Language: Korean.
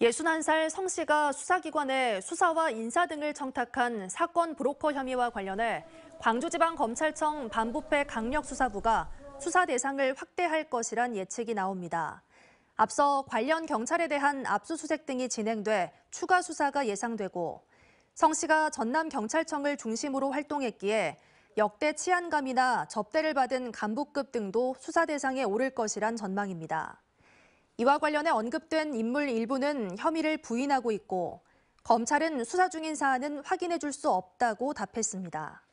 61살 성 씨가 수사기관에 수사와 인사 등을 청탁한 사건 브로커 혐의와 관련해 광주지방검찰청 반부패 강력수사부가 수사 대상을 확대할 것이란 예측이 나옵니다. 앞서 관련 경찰에 대한 압수수색 등이 진행돼 추가 수사가 예상되고 성 씨가 전남경찰청을 중심으로 활동했기에 역대 치안감이나 접대를 받은 간부급 등도 수사 대상에 오를 것이란 전망입니다. 이와 관련해 언급된 인물 일부는 혐의를 부인하고 있고 검찰은 수사 중인 사안은 확인해 줄 수 없다고 답했습니다.